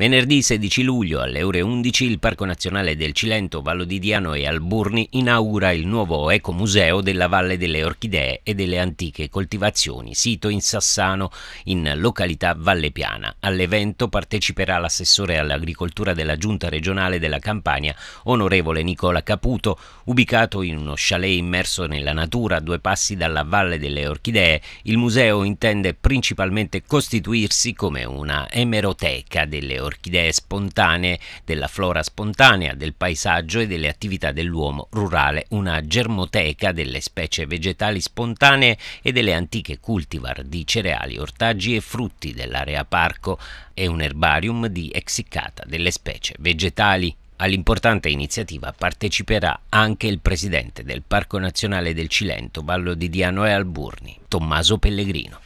Venerdì 16 luglio alle ore 11 il Parco Nazionale del Cilento, Vallo di Diano e Alburni inaugura il nuovo ecomuseo della Valle delle Orchidee e delle Antiche Coltivazioni, sito in Sassano, in località Valle Piana. All'evento parteciperà l'assessore all'agricoltura della Giunta regionale della Campania, onorevole Nicola Caputo, ubicato in uno chalet immerso nella natura a due passi dalla Valle delle Orchidee. Il museo intende principalmente costituirsi come una emeroteca delle orchidee orchidee spontanee, della flora spontanea, del paesaggio e delle attività dell'uomo rurale, una germoteca delle specie vegetali spontanee e delle antiche cultivar di cereali, ortaggi e frutti dell'area parco e un erbarium di essiccata delle specie vegetali. All'importante iniziativa parteciperà anche il presidente del Parco Nazionale del Cilento, Vallo di Diano e Alburni, Tommaso Pellegrino.